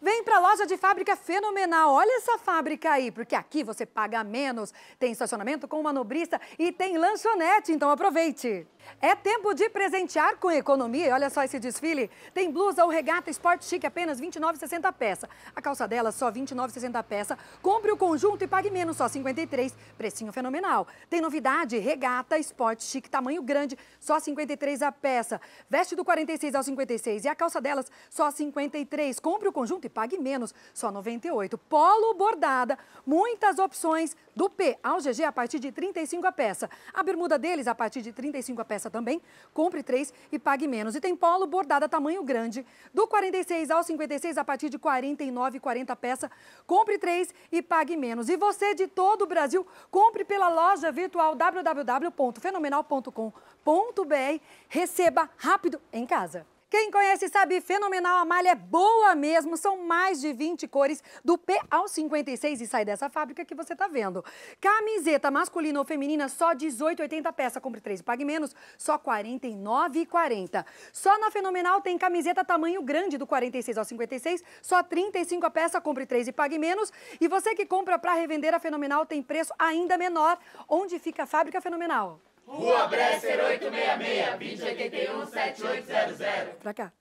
Vem para a loja de fábrica fenomenal. Olha essa fábrica aí, porque aqui você paga menos. Tem estacionamento com manobrista e tem lanchonete, então aproveite. É tempo de presentear com economia. Olha só esse desfile. Tem blusa ou regata Sport Chic apenas R$ 29,60 peça. A calça dela só R$ 29,60 peça. Compre o conjunto e pague menos, só 53. Precinho fenomenal. Tem novidade, regata Sport Chic tamanho grande, só 53 a peça. Veste do 46 ao 56 e a calça delas só 53. Compre o conjunto e pague menos, só 98. Polo bordada, muitas opções do P ao GG a partir de 35 a peça. A bermuda deles a partir de 35 a peça peça também. Compre três e pague menos. E tem polo bordada tamanho grande, do 46 ao 56, a partir de 49,40 peça. Compre três e pague menos. E você de todo o Brasil, compre pela loja virtual www.fenomenal.com.br. Receba rápido em casa. Quem conhece sabe, fenomenal, a malha é boa mesmo, são mais de 20 cores, do P ao 56 e sai dessa fábrica que você tá vendo. Camiseta masculina ou feminina, só 18,80 peça, compre 3 e pague menos, só 49,40. Só na Fenomenal tem camiseta tamanho grande, do 46 ao 56, só 35 a peça, compre 3 e pague menos. E você que compra para revender a Fenomenal tem preço ainda menor. Onde fica a fábrica Fenomenal? Rua Bresser 866, 2081 780 Pra cá.